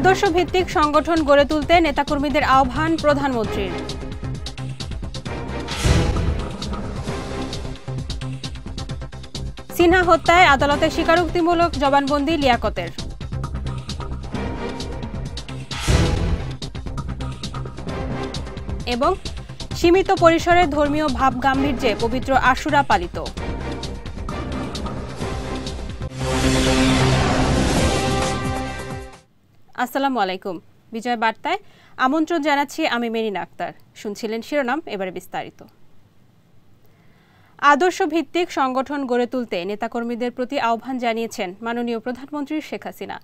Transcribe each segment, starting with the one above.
আদর্শ ভিত্তিক সংগঠন গড়ে তুলতে নেতাকর্মীদের আহ্বান প্রধানমন্ত্রীর সিনহা হত্যায় আদালতে স্বীকারোক্তিমূলক জবানবন্দি লিয়াকতের এবং সীমিত পরিসরে ধর্মীয় ভাব গাম্ভীর্যে পবিত্র আশুরা পালিত আসসালামু আলাইকুম বিজয় বার্তায় আমন্ত্রণ জানাচ্ছি আমি মেরিন আক্তার শুনছিলেন শিরোনাম এবারে বিস্তারিত আদর্শ ভিত্তিক সংগঠন গড়ে তুলতে নেতাকর্মীদের প্রতি আহ্বান জানিয়েছেন মাননীয় প্রধানমন্ত্রী শেখ হাসিনা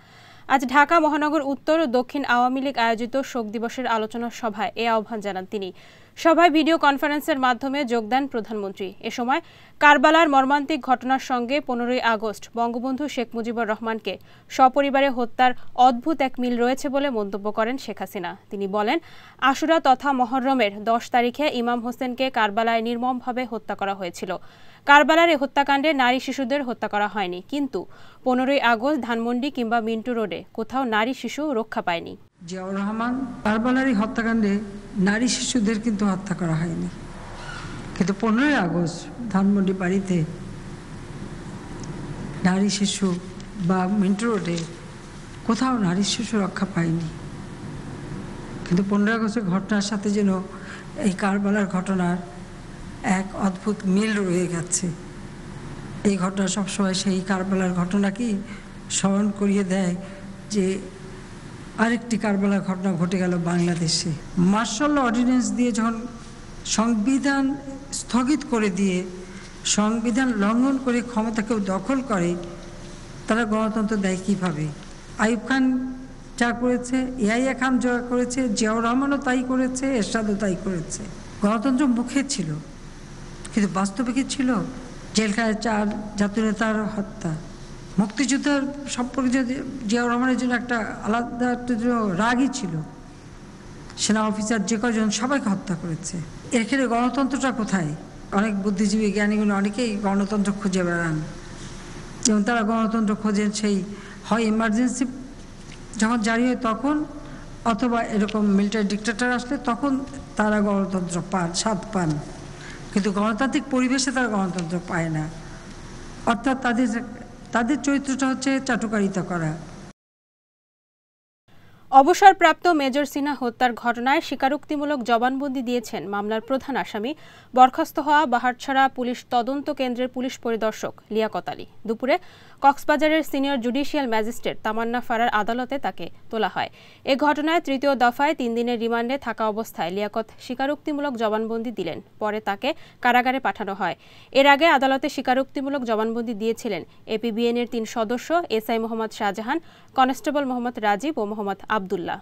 আজ ঢাকা মহানগর উত্তর ও দক্ষিণ আওয়ামী লীগ আয়োজিত শোক দিবসের আলোচনা সভায় এ আহ্বান জানান তিনি সভায় ভিডিও কনফারেন্সের মাধ্যমে যোগ দেন প্রধানমন্ত্রী এ সময় কারবালার মর্মান্তিক ঘটনার সঙ্গে পনেরোই আগস্ট বঙ্গবন্ধু শেখ মুজিবুর রহমানকে সপরিবারে হত্যার অদ্ভুত এক মিল রয়েছে বলে মন্তব্য করেন শেখ হাসিনা তিনি বলেন আশুরা তথা মহরমের দশ তারিখে ইমাম হোসেনকে কারবালায় নির্মমভাবে হত্যা করা হয়েছিল কারবালার এই হত্যাকাণ্ডে নারী শিশুদের হত্যা করা হয়নি কিন্তু পনেরোই আগস্ট ধানমন্ডি কিংবা মিন্টু রোডে কোথাও নারী শিশু রক্ষা পায়নি জিয়াউর রহমান পারবালারি হত্যাকাণ্ডে নারী শিশুদের কিন্তু হত্যা করা হয়নি কিন্তু পনেরোই আগস্ট ধানমন্ডি বাড়িতে নারী শিশু বা মিন্টো রোডে কোথাও নারী শিশু রক্ষা পায়নি কিন্তু পনেরো আগস্টের ঘটনার সাথে যেন এই কারবালার ঘটনার এক অদ্ভুত মিল রয়ে গেছে এই ঘটনা সবসময় সেই কারবালার ঘটনাকেই স্মরণ করিয়ে দেয় যে আরেকটি কারবালার ঘটনা ঘটে গেল বাংলাদেশে মার্শাল অর্ডিন্যান্স দিয়ে যখন সংবিধান স্থগিত করে দিয়ে সংবিধান লঙ্ঘন করে ক্ষমতাকেও দখল করে তারা গণতন্ত্র দেয় কীভাবে আইব খান যা করেছে ইয়াইয়া খান যা করেছে জিয়াউর রহমানও তাই করেছে এরশাদও তাই করেছে গণতন্ত্র মুখে ছিল কিন্তু বাস্তবে কি ছিল জেলখানায় চার জাতীয় নেতার হত্যা মুক্তিযুদ্ধের সম্পর্কে জিয়াউর রহমানের জন্য একটা আলাদা একটা রাগই ছিল সেনা অফিসার যে কজন সবাইকে হত্যা করেছে এখানে গণতন্ত্রটা কোথায় অনেক বুদ্ধিজীবী জ্ঞানীগুলো অনেকেই গণতন্ত্র খুঁজে বেড়ান যেমন তারা গণতন্ত্র খোঁজেন সেই হয় ইমার্জেন্সি যখন জারি হয় তখন অথবা এরকম মিলিটারি ডিক্টেটার আসলে তখন তারা গণতন্ত্র পান স্বাদ পান কিন্তু গণতান্ত্রিক পরিবেশে তারা গণতন্ত্র পায় না অর্থাৎ তাদের তাদের চরিত্রটা হচ্ছে চাটুকারিতা করা অবসরপ্রাপ্ত মেজর সিনহা হত্যার ঘটনায় স্বীকারোক্তিমূলক জবানবন্দি দিয়েছেন মামলার প্রধান আসামি বরখাস্ত হওয়া বাহারছড়া পুলিশ তদন্ত কেন্দ্রের পুলিশ পরিদর্শক লিয়াকত আলী দুপুরে কক্সবাজারের সিনিয়র জুডিশিয়াল ম্যাজিস্ট্রেট তামান্না ফারার আদালতে তাকে তোলা হয় এ ঘটনায় তৃতীয় দফায় তিন দিনের রিমান্ডে থাকা অবস্থায় লিয়াকত স্বীকারোক্তিমূলক জবানবন্দি দিলেন পরে তাকে কারাগারে পাঠানো হয় এর আগে আদালতে স্বীকারোক্তিমূলক জবানবন্দি দিয়েছিলেন এপিবিএনের তিন সদস্য এসআই মোহাম্মদ শাহজাহান কনস্টেবল মোহাম্মদ রাজীব ও মোহাম্মদ আবদুল্লাহ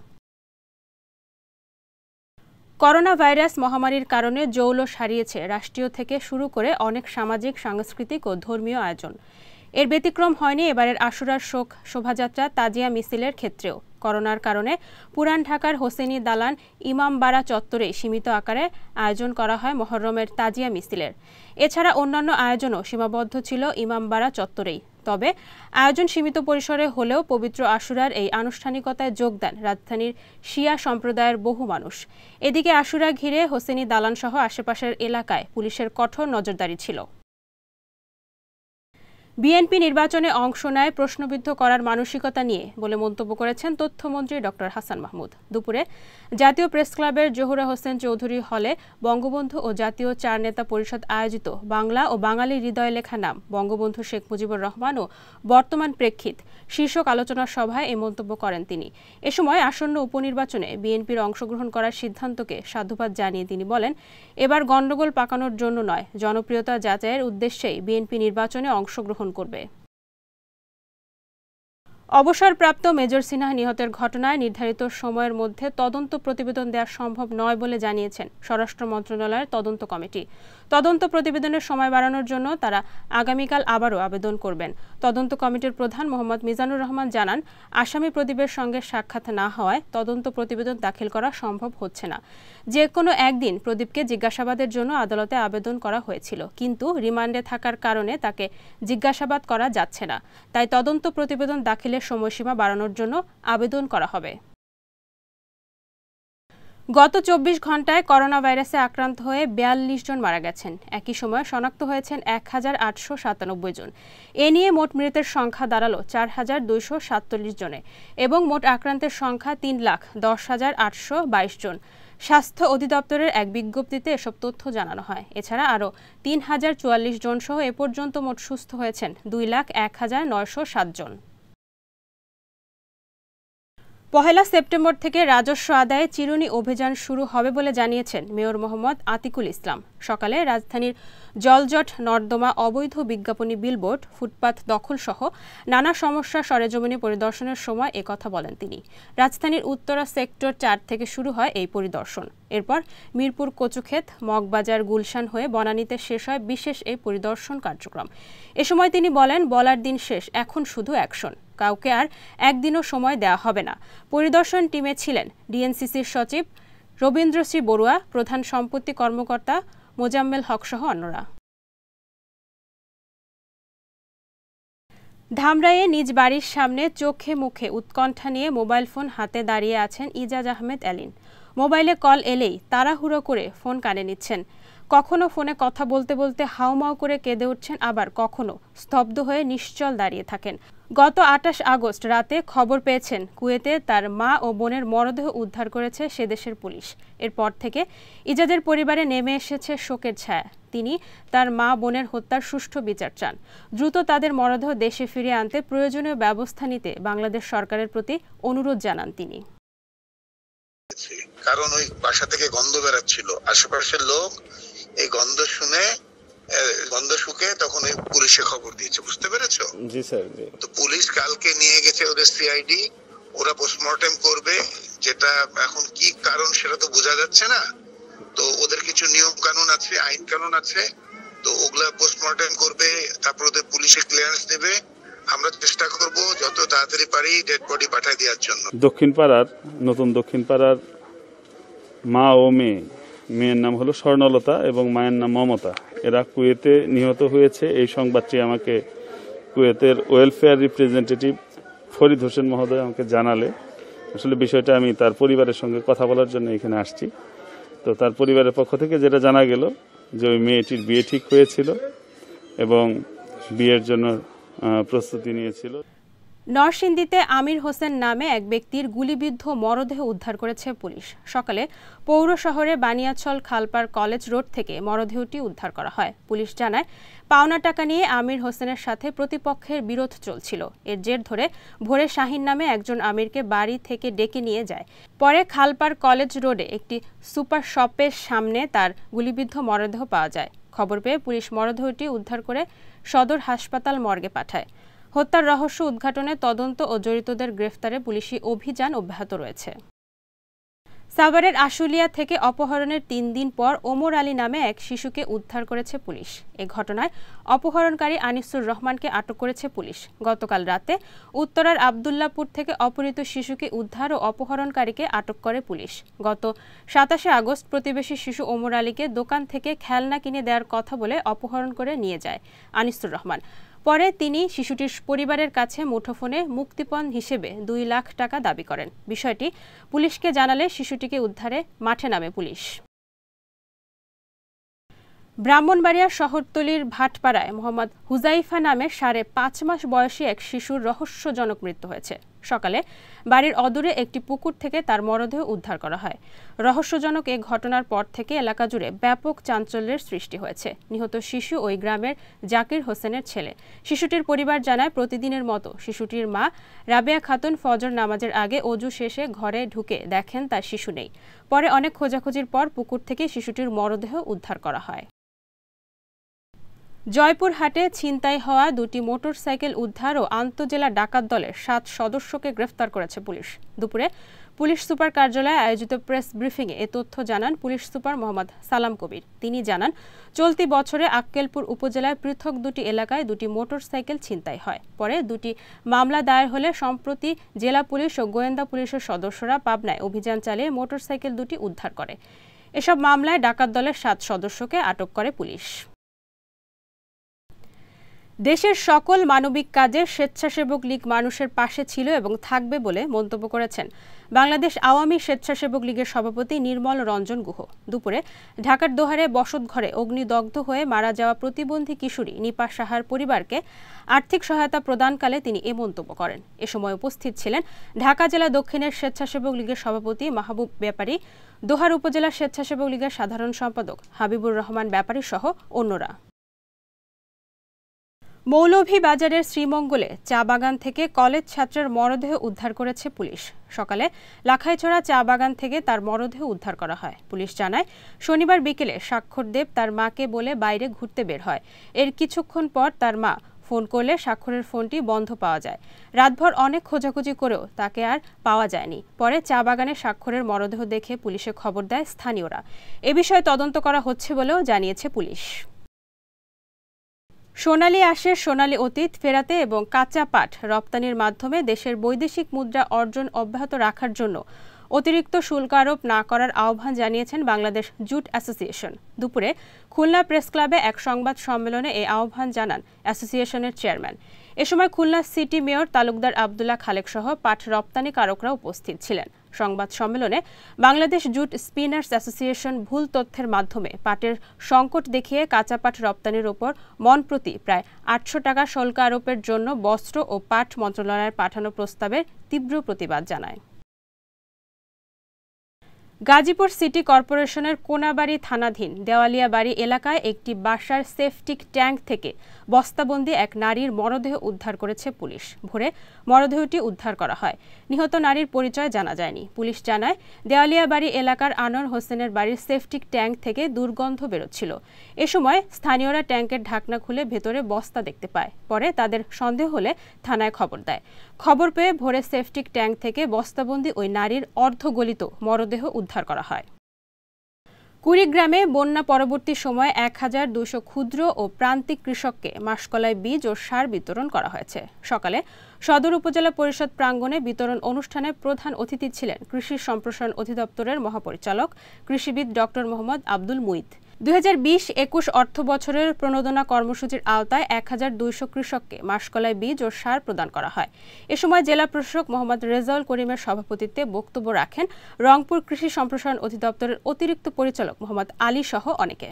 করোনা ভাইরাস মহামারীর কারণে জৌলস হারিয়েছে রাষ্ট্রীয় থেকে শুরু করে অনেক সামাজিক সাংস্কৃতিক ও ধর্মীয় আয়োজন এর ব্যতিক্রম হয়নি এবারের আশুরার শোক শোভাযাত্রা তাজিয়া মিছিলের ক্ষেত্রেও করোনার কারণে পুরান ঢাকার হোসেনি দালান ইমামবাড়া চত্বরে সীমিত আকারে আয়োজন করা হয় মহরমের তাজিয়া মিছিলের এছাড়া অন্যান্য আয়োজনও সীমাবদ্ধ ছিল ইমামবাড়া চত্বরেই তবে আয়োজন সীমিত পরিসরে হলেও পবিত্র আশুরার এই আনুষ্ঠানিকতায় যোগ দেন রাজধানীর শিয়া সম্প্রদায়ের বহু মানুষ এদিকে আশুরা ঘিরে হোসেনি দালানসহ আশেপাশের এলাকায় পুলিশের কঠোর নজরদারি ছিল বিএনপি নির্বাচনে অংশ নেয় প্রশ্নবিদ্ধ করার মানসিকতা নিয়ে বলে মন্তব্য করেছেন তথ্যমন্ত্রী ড হাসান মাহমুদ দুপুরে জাতীয় প্রেস ক্লাবের জহুরা হোসেন চৌধুরী হলে বঙ্গবন্ধু ও জাতীয় চার নেতা পরিষদ আয়োজিত বাংলা ও বাঙালি হৃদয় লেখা নাম বঙ্গবন্ধু শেখ মুজিবুর রহমান ও বর্তমান প্রেক্ষিত শীর্ষক আলোচনা সভায় এই মন্তব্য করেন তিনি এ সময় আসন্ন উপনির্বাচনে বিএনপির অংশগ্রহণ করার সিদ্ধান্তকে সাধুবাদ জানিয়ে তিনি বলেন এবার গণ্ডগোল পাকানোর জন্য নয় জনপ্রিয়তা যাচাইয়ের উদ্দেশ্যেই বিএনপি নির্বাচনে অংশগ্রহণ গঠন করবে অবসরপ্রাপ্ত মেজর সিনহা নিহতের ঘটনায় নির্ধারিত সময়ের মধ্যে তদন্ত প্রতিবেদন দেওয়া সম্ভব নয় বলে জানিয়েছেন স্বরাষ্ট্র মন্ত্রণালয়ের তদন্ত কমিটি তদন্ত প্রতিবেদনের সময় বাড়ানোর জন্য তারা আগামীকাল আবারও আবেদন করবেন তদন্ত কমিটির প্রধান মোহাম্মদ মিজানুর রহমান জানান আসামি প্রদীপের সঙ্গে সাক্ষাৎ না হওয়ায় তদন্ত প্রতিবেদন দাখিল করা সম্ভব হচ্ছে না যে কোনো একদিন প্রদীপকে জিজ্ঞাসাবাদের জন্য আদালতে আবেদন করা হয়েছিল কিন্তু রিমান্ডে থাকার কারণে তাকে জিজ্ঞাসাবাদ করা যাচ্ছে না তাই তদন্ত প্রতিবেদন দাখিলের সময়সীমা বাড়ানোর জন্য আবেদন করা হবে গত চব্বিশ ঘন্টায় করোনা ভাইরাসে আক্রান্ত হয়ে বিয়াল্লিশ জন মারা গেছেন একই সময়ে শনাক্ত হয়েছেন এক হাজার আটশো সাতানব্বই জন এ নিয়ে মোট মৃতের সংখ্যা দাঁড়ালো চার হাজার দুইশো সাতচল্লিশ জনে এবং মোট আক্রান্তের সংখ্যা তিন লাখ দশ হাজার আটশো বাইশ জন স্বাস্থ্য অধিদপ্তরের এক বিজ্ঞপ্তিতে এসব তথ্য জানানো হয় এছাড়া আরও তিন হাজার চুয়াল্লিশ জন সহ এ পর্যন্ত মোট সুস্থ হয়েছেন দুই লাখ এক হাজার নয়শো সাতজন জন পহেলা সেপ্টেম্বর থেকে রাজস্ব আদায়ে চিরুনি অভিযান শুরু হবে বলে জানিয়েছেন মেয়র মোহাম্মদ আতিকুল ইসলাম সকালে রাজধানীর জলজট নর্দমা অবৈধ বিজ্ঞাপনী বিলবোর্ড দখল দখলসহ নানা সমস্যা সরেজমিনে পরিদর্শনের সময় একথা বলেন তিনি রাজধানীর উত্তরা সেক্টর চার থেকে শুরু হয় এই পরিদর্শন এরপর মিরপুর কচুক্ষেত মগবাজার গুলশান হয়ে বনানীতে শেষ হয় বিশেষ এই পরিদর্শন কার্যক্রম এ সময় তিনি বলেন বলার দিন শেষ এখন শুধু অ্যাকশন কাউকে আর একদিনও সময় দেয়া হবে না পরিদর্শন টিমে ছিলেন ডিএনসিসির সচিব রবীন্দ্র শ্রী বড়ুয়া প্রধান সম্পত্তি কর্মকর্তা মোজাম্মেল হকসহ অন্যরা ধামরাইয়ে নিজ বাড়ির সামনে চোখে মুখে উৎকণ্ঠা নিয়ে মোবাইল ফোন হাতে দাঁড়িয়ে আছেন ইজাজ আহমেদ অ্যালিন মোবাইলে কল এলেই তাড়াহুড়ো করে ফোন কানে নিচ্ছেন কখনো ফোনে কথা বলতে বলতে হাউমাউ করে কেঁদে উঠছেন আবার কখনো স্তব্ধ হয়ে নিশ্চল দাঁড়িয়ে থাকেন গত আটাশ আগস্ট রাতে খবর পেয়েছেন কুয়েতে তার মা ও বোনের মরদেহ উদ্ধার করেছে সে দেশের পুলিশ এরপর থেকে ইজাদের পরিবারে নেমে এসেছে শোকের ছায়া তিনি তার মা বোনের হত্যার সুষ্ঠু বিচার চান দ্রুত তাদের মরদেহ দেশে ফিরিয়ে আনতে প্রয়োজনীয় ব্যবস্থা নিতে বাংলাদেশ সরকারের প্রতি অনুরোধ জানান তিনি কারণ ওই বাসা থেকে গন্ধ বেড়াচ্ছিল আশেপাশের লোক এই গন্ধ শুনে শুকে তখন ওই পুলিশে খবর দিয়েছে বুঝতে পেরেছো জি স্যার জি তো পুলিশ কালকে নিয়ে গেছে ওদের সিআইডি ওরা পোস্টমর্টেম করবে যেটা এখন কি কারণ সেটা তো বোঝা যাচ্ছে না তো ওদের কিছু নিয়ম কানুন আছে আইন কানুন আছে তো ওগুলা পোস্টমর্টেম করবে তারপর ওদের পুলিশে ক্লিয়ারেন্স দেবে আমরা চেষ্টা করব যত তাড়াতাড়ি পারি ডেড বডি পাঠাই দেওয়ার জন্য দক্ষিণ পাড়ার নতুন দক্ষিণ পাড়ার মা ও মেয়ে মেয়ের নাম হলো স্বর্ণলতা এবং মায়ের নাম মমতা এরা কুয়েতে নিহত হয়েছে এই সংবাদটি আমাকে কুয়েতের ওয়েলফেয়ার রিপ্রেজেন্টেটিভ ফরিদ হোসেন মহোদয় আমাকে জানালে আসলে বিষয়টা আমি তার পরিবারের সঙ্গে কথা বলার জন্য এখানে আসছি তো তার পরিবারের পক্ষ থেকে যেটা জানা গেল যে ওই মেয়েটির বিয়ে ঠিক হয়েছিল এবং বিয়ের জন্য প্রস্তুতি নিয়েছিল নরসিংদীতে আমির হোসেন নামে এক ব্যক্তির গুলিবিদ্ধ মরদেহ উদ্ধার করেছে পুলিশ সকালে পৌর শহরে বানিয়াছল খালপার কলেজ রোড থেকে মরদেহটি উদ্ধার করা হয় পুলিশ জানায় পাওনা টাকা নিয়ে আমির হোসেনের সাথে প্রতিপক্ষের বিরোধ চলছিল এর জের ধরে ভোরে শাহিন নামে একজন আমিরকে বাড়ি থেকে ডেকে নিয়ে যায় পরে খালপার কলেজ রোডে একটি সুপার শপের সামনে তার গুলিবিদ্ধ মরদেহ পাওয়া যায় খবর পেয়ে পুলিশ মরদেহটি উদ্ধার করে সদর হাসপাতাল মর্গে পাঠায় হত্যার রহস্য উদ্ঘাটনে তদন্ত ও জড়িতদের গ্রেফতারে পুলিশি অভিযান অব্যাহত রয়েছে সাভারের আশুলিয়া থেকে অপহরণের তিন দিন পর ওমর আলী নামে এক শিশুকে উদ্ধার করেছে পুলিশ এ ঘটনায় অপহরণকারী আনিসুর রহমানকে আটক করেছে পুলিশ গতকাল রাতে উত্তরার আবদুল্লাপুর থেকে অপহৃত শিশুকে উদ্ধার ও অপহরণকারীকে আটক করে পুলিশ গত সাতাশে আগস্ট প্রতিবেশী শিশু ওমর আলীকে দোকান থেকে খেলনা কিনে দেওয়ার কথা বলে অপহরণ করে নিয়ে যায় আনিসুর রহমান পরে তিনি শিশুটির পরিবারের কাছে মুঠোফোনে মুক্তিপণ হিসেবে দুই লাখ টাকা দাবি করেন বিষয়টি পুলিশকে জানালে শিশুটিকে উদ্ধারে মাঠে নামে পুলিশ ব্রাহ্মণবাড়িয়া শহরতলির ভাটপাড়ায় মোহাম্মদ হুজাইফা নামে সাড়ে পাঁচ মাস বয়সী এক শিশুর রহস্যজনক মৃত্যু হয়েছে সকালে বাড়ির অদূরে একটি পুকুর থেকে তার মরদেহ উদ্ধার করা হয় রহস্যজনক এ ঘটনার পর থেকে এলাকা জুড়ে ব্যাপক চাঞ্চল্যের সৃষ্টি হয়েছে নিহত শিশু ওই গ্রামের জাকির হোসেনের ছেলে শিশুটির পরিবার জানায় প্রতিদিনের মতো শিশুটির মা রাবেয়া খাতুন ফজর নামাজের আগে অজু শেষে ঘরে ঢুকে দেখেন তার শিশু নেই পরে অনেক খোঁজাখুঁজির পর পুকুর থেকে শিশুটির মরদেহ উদ্ধার করা হয় জয়পুরহাটে ছিনতাই হওয়া দুটি মোটরসাইকেল উদ্ধার ও আন্তজেলা ডাকাত দলের সাত সদস্যকে গ্রেফতার করেছে পুলিশ দুপুরে পুলিশ সুপার কার্যালয়ে আয়োজিত প্রেস ব্রিফিংয়ে এ তথ্য জানান পুলিশ সুপার মোহাম্মদ সালাম কবির তিনি জানান চলতি বছরে আক্কেলপুর উপজেলায় পৃথক দুটি এলাকায় দুটি মোটরসাইকেল ছিনতাই হয় পরে দুটি মামলা দায়ের হলে সম্প্রতি জেলা পুলিশ ও গোয়েন্দা পুলিশের সদস্যরা পাবনায় অভিযান চালিয়ে মোটরসাইকেল দুটি উদ্ধার করে এসব মামলায় ডাকাত দলের সাত সদস্যকে আটক করে পুলিশ দেশের সকল মানবিক কাজে স্বেচ্ছাসেবক লীগ মানুষের পাশে ছিল এবং থাকবে বলে মন্তব্য করেছেন বাংলাদেশ আওয়ামী স্বেচ্ছাসেবক লীগের সভাপতি নির্মল রঞ্জন গুহ দুপুরে ঢাকার দোহারে বসতঘরে অগ্নিদগ্ধ হয়ে মারা যাওয়া প্রতিবন্ধী কিশোরী নিপা সাহার পরিবারকে আর্থিক সহায়তা প্রদানকালে তিনি এ মন্তব্য করেন এ সময় উপস্থিত ছিলেন ঢাকা জেলা দক্ষিণের স্বেচ্ছাসেবক লীগের সভাপতি মাহবুব ব্যাপারী দোহার উপজেলা স্বেচ্ছাসেবক লীগের সাধারণ সম্পাদক হাবিবুর রহমান ব্যাপারী সহ অন্যরা মৌলভীবাজারের শ্রীমঙ্গলে চা বাগান থেকে কলেজ ছাত্রের মরদেহ উদ্ধার করেছে পুলিশ সকালে লাখাইছড়া চা বাগান থেকে তার মরদেহ উদ্ধার করা হয় পুলিশ জানায় শনিবার বিকেলে স্বাক্ষরদেব তার মাকে বলে বাইরে ঘুরতে বের হয় এর কিছুক্ষণ পর তার মা ফোন করলে স্বাক্ষরের ফোনটি বন্ধ পাওয়া যায় রাতভর অনেক খোঁজাখুঁজি করেও তাকে আর পাওয়া যায়নি পরে চা বাগানে স্বাক্ষরের মরদেহ দেখে পুলিশে খবর দেয় স্থানীয়রা এ বিষয়ে তদন্ত করা হচ্ছে বলেও জানিয়েছে পুলিশ সোনালি আশের সোনালি অতীত ফেরাতে এবং কাঁচা পাট রপ্তানির মাধ্যমে দেশের বৈদেশিক মুদ্রা অর্জন অব্যাহত রাখার জন্য অতিরিক্ত শুল্ক আরোপ না করার আহ্বান জানিয়েছেন বাংলাদেশ জুট অ্যাসোসিয়েশন দুপুরে খুলনা প্রেস ক্লাবে এক সংবাদ সম্মেলনে এই আহ্বান জানান অ্যাসোসিয়েশনের চেয়ারম্যান এ সময় খুলনা সিটি মেয়র তালুকদার আবদুল্লাহ খালেক সহ পাট রপ্তানিকারকরা উপস্থিত ছিলেন সংবাদ সম্মেলনে বাংলাদেশ জুট স্পিনার্স অ্যাসোসিয়েশন ভুল তথ্যের মাধ্যমে পাটের সংকট দেখিয়ে কাঁচা পাট রপ্তানির ওপর মন প্রতি প্রায় আটশো টাকা শুল্ক আরোপের জন্য বস্ত্র ও পাট মন্ত্রণালয়ের পাঠানো প্রস্তাবের তীব্র প্রতিবাদ জানায় গাজীপুর সিটি কর্পোরেশনের কোনাবাড়ি থানাধীন দেওয়ালিয়া বাড়ি এলাকায় একটি বাসার সেফটিক ট্যাঙ্ক থেকে বস্তাবন্দি এক নারীর মরদেহ উদ্ধার করেছে পুলিশ ভোরে মরদেহটি উদ্ধার করা হয় নিহত নারীর পরিচয় জানা যায়নি পুলিশ জানায় দেওয়ালিয়া বাড়ি এলাকার আনোয়ার হোসেনের বাড়ির সেফটিক ট্যাঙ্ক থেকে দুর্গন্ধ বেরোচ্ছিল এ সময় স্থানীয়রা ট্যাঙ্কের ঢাকনা খুলে ভেতরে বস্তা দেখতে পায় পরে তাদের সন্দেহ হলে থানায় খবর দেয় খবর পেয়ে ভোরে সেফটিক ট্যাঙ্ক থেকে বস্তাবন্দি ওই নারীর অর্ধগলিত মরদেহ উদ্ধার করা হয় কুড়িগ্রামে বন্যা পরবর্তী সময়ে এক হাজার দুশো ক্ষুদ্র ও প্রান্তিক কৃষককে মাসকলায় বীজ ও সার বিতরণ করা হয়েছে সকালে সদর উপজেলা পরিষদ প্রাঙ্গণে বিতরণ অনুষ্ঠানে প্রধান অতিথি ছিলেন কৃষি সম্প্রসারণ অধিদপ্তরের মহাপরিচালক কৃষিবিদ ডক্টর মোহাম্মদ আব্দুল মুইদ দুই হাজার বিশ একুশ অর্থ বছরের প্রণোদনা কর্মসূচির আওতায় এক হাজার দুইশো কৃষককে মাসকলায় বীজ ও সার প্রদান করা হয় এ সময় জেলা প্রশাসক মোহাম্মদ রেজাউল করিমের সভাপতিত্বে বক্তব্য রাখেন রংপুর কৃষি সম্প্রসারণ অধিদপ্তরের অতিরিক্ত পরিচালক মোহাম্মদ আলী সহ অনেকে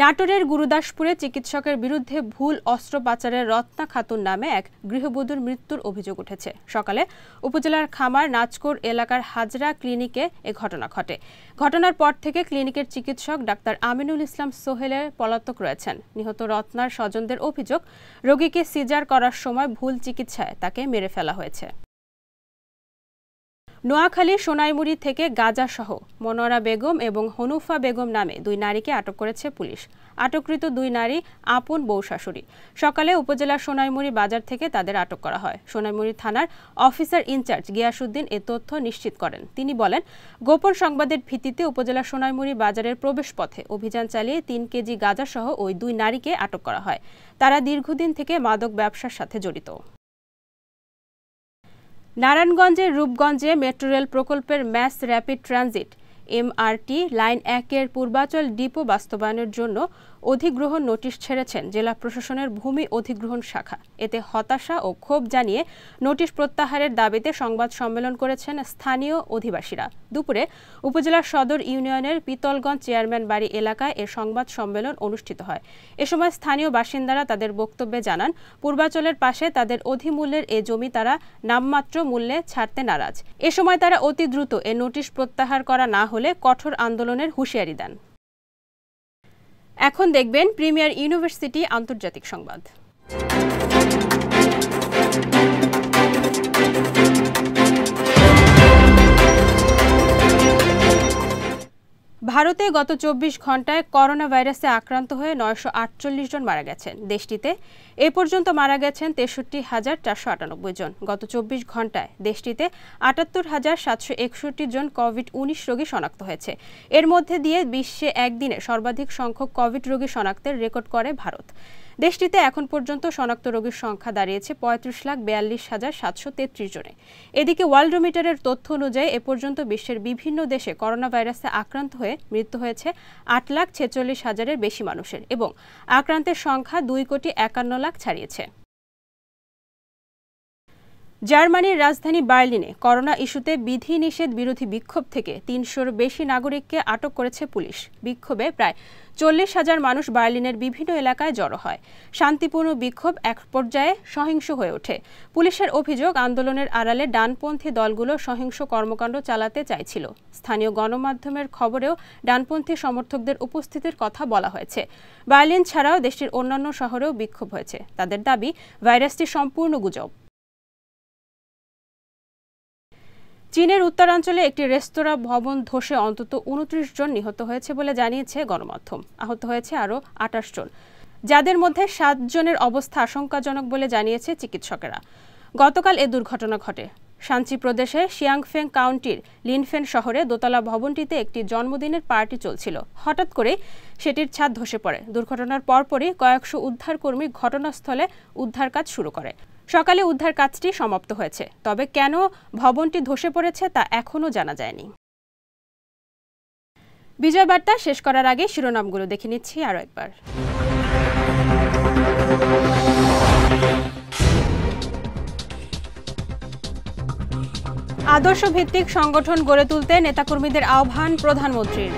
নাটোরের গুরুদাসপুরে চিকিৎসকের বিরুদ্ধে ভুল অস্ত্র পাচারের রত্না খাতুন নামে এক গৃহবধূর মৃত্যুর অভিযোগ উঠেছে সকালে উপজেলার খামার নাচকোর এলাকার হাজরা ক্লিনিকে এ ঘটনা ঘটে ঘটনার পর থেকে ক্লিনিকের চিকিৎসক ডাক্তার আমিনুল ইসলাম সোহেলের পলাতক রয়েছেন নিহত রত্নার স্বজনদের অভিযোগ রোগীকে সিজার করার সময় ভুল চিকিৎসায় তাকে মেরে ফেলা হয়েছে নোয়াখালী সোনাইমুড়ি থেকে গাজাসহ মনোয়ারা বেগম এবং হনুফা বেগম নামে দুই নারীকে আটক করেছে পুলিশ আটককৃত দুই নারী আপন বউ শাশুড়ি সকালে উপজেলার সোনাইমুড়ি বাজার থেকে তাদের আটক করা হয় সোনাইমুড়ি থানার অফিসার ইনচার্জ গিয়াসুদ্দিন এ তথ্য নিশ্চিত করেন তিনি বলেন গোপন সংবাদের ভিত্তিতে উপজেলার সোনাইমুড়ি বাজারের প্রবেশ পথে অভিযান চালিয়ে তিন কেজি গাজাসহ ওই দুই নারীকে আটক করা হয় তারা দীর্ঘদিন থেকে মাদক ব্যবসার সাথে জড়িত নারায়ণগঞ্জের রূপগঞ্জে মেট্রো রেল প্রকল্পের mass rapid transit MRT line একের পূর্বাচল ডিপো বাস্তবায়নের জন্য অধিগ্রহণ নোটিশ ছেড়েছেন জেলা প্রশাসনের ভূমি অধিগ্রহণ শাখা এতে হতাশা ও ক্ষোভ জানিয়ে নোটিশ প্রত্যাহারের দাবিতে সংবাদ সম্মেলন করেছেন স্থানীয় অধিবাসীরা দুপুরে উপজেলার সদর ইউনিয়নের পিতলগঞ্জ চেয়ারম্যান বাড়ি এলাকায় এ সংবাদ সম্মেলন অনুষ্ঠিত হয় এ সময় স্থানীয় বাসিন্দারা তাদের বক্তব্যে জানান পূর্বাচলের পাশে তাদের অধিমূল্যের এ জমি তারা নামমাত্র মূল্যে ছাড়তে নারাজ এ সময় তারা অতি দ্রুত এ নোটিশ প্রত্যাহার করা না হলে কঠোর আন্দোলনের হুঁশিয়ারি দেন এখন দেখবেন প্রিমিয়ার ইউনিভার্সিটি আন্তর্জাতিক সংবাদ ভারতে গত চব্বিশ ঘন্টায় করোনা ভাইরাসে আক্রান্ত হয়ে নয়শো আটচল্লিশ জন মারা গেছেন দেশটিতে এ পর্যন্ত মারা গেছেন তেষট্টি হাজার চারশো আটানব্বই জন গত চব্বিশ ঘন্টায় দেশটিতে আটাত্তর হাজার সাতশো একষট্টি জন কোভিড উনিশ রোগী শনাক্ত হয়েছে এর মধ্যে দিয়ে বিশ্বে একদিনে সর্বাধিক সংখ্যক কোভিড রোগী শনাক্তের রেকর্ড করে ভারত দেশটিতে এখন পর্যন্ত শনাক্ত রোগীর সংখ্যা দাঁড়িয়েছে পঁয়ত্রিশ লাখ বিয়াল্লিশ হাজার সাতশো তেত্রিশ জনে এদিকে ওয়ার্ল্ডোমিটারের তথ্য অনুযায়ী এ পর্যন্ত বিশ্বের বিভিন্ন দেশে করোনা ভাইরাসে আক্রান্ত হয়ে মৃত্যু হয়েছে আট লাখ ছেচল্লিশ হাজারের বেশি মানুষের এবং আক্রান্তের সংখ্যা দুই কোটি একান্ন লাখ ছাড়িয়েছে জার্মানির রাজধানী বার্লিনে করোনা ইস্যুতে বিধিনিষেধ বিরোধী বিক্ষোভ থেকে তিনশোর বেশি নাগরিককে আটক করেছে পুলিশ বিক্ষোভে প্রায় চল্লিশ হাজার মানুষ বার্লিনের বিভিন্ন এলাকায় জড়ো হয় শান্তিপূর্ণ বিক্ষোভ এক পর্যায়ে সহিংস হয়ে ওঠে পুলিশের অভিযোগ আন্দোলনের আড়ালে ডানপন্থী দলগুলো সহিংস কর্মকাণ্ড চালাতে চাইছিল স্থানীয় গণমাধ্যমের খবরেও ডানপন্থী সমর্থকদের উপস্থিতির কথা বলা হয়েছে বার্লিন ছাড়াও দেশটির অন্যান্য শহরেও বিক্ষোভ হয়েছে তাদের দাবি ভাইরাসটি সম্পূর্ণ গুজব চীনের উত্তরাঞ্চলে একটি রেস্তোরাঁ ভবন ধসে অন্তত উনত্রিশ জন নিহত হয়েছে বলে জানিয়েছে গণমাধ্যম আহত হয়েছে আরও আটাশ জন যাদের মধ্যে সাতজনের অবস্থা আশঙ্কাজনক বলে জানিয়েছে চিকিৎসকেরা গতকাল এ দুর্ঘটনা ঘটে শান্তি প্রদেশের শিয়াংফেং কাউন্টির লিনফেন শহরে দোতলা ভবনটিতে একটি জন্মদিনের পার্টি চলছিল হঠাৎ করে সেটির ছাদ ধসে পড়ে দুর্ঘটনার পরপরই কয়েকশো উদ্ধারকর্মী ঘটনাস্থলে উদ্ধার কাজ শুরু করে সকালে উদ্ধার কাজটি সমাপ্ত হয়েছে তবে কেন ভবনটি ধসে পড়েছে তা এখনও জানা যায়নি বিজয় বার্তা শেষ করার আগে শিরোনামগুলো দেখে নিচ্ছি আরও একবার আদর্শ ভিত্তিক সংগঠন গড়ে তুলতে নেতাকর্মীদের আহ্বান প্রধানমন্ত্রীর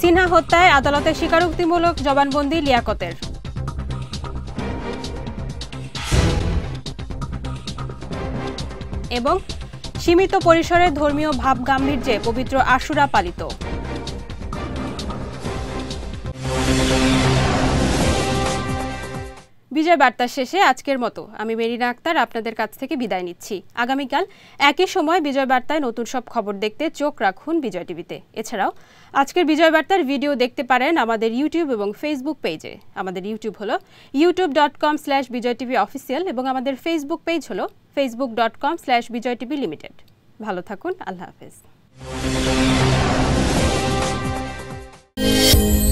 সিনহা হত্যায় আদালতে স্বীকারোক্তিমূলক জবানবন্দি লিয়াকতের এবং সীমিত পরিসরে ধর্মীয় ভাব গাম্ভীর্যে পবিত্র আশুরা পালিত বিজয় বার্তা শেষে আজকের মতো আমি মেরিনা আক্তার আপনাদের কাছ থেকে বিদায় নিচ্ছি আগামীকাল একই সময় বিজয় বার্তায় নতুন সব খবর দেখতে চোখ রাখুন বিজয় টিভিতে এছাড়াও আজকের বিজয় বার্তার ভিডিও দেখতে পারেন আমাদের ইউটিউব এবং ফেসবুক পেজে আমাদের ইউটিউব হলো YouTube dot com slash Bijoy TV official এবং আমাদের ফেসবুক পেজ হলো Facebook dot com slash Bijoy TV limited ভালো থাকুন আল্লাহ হাফেজ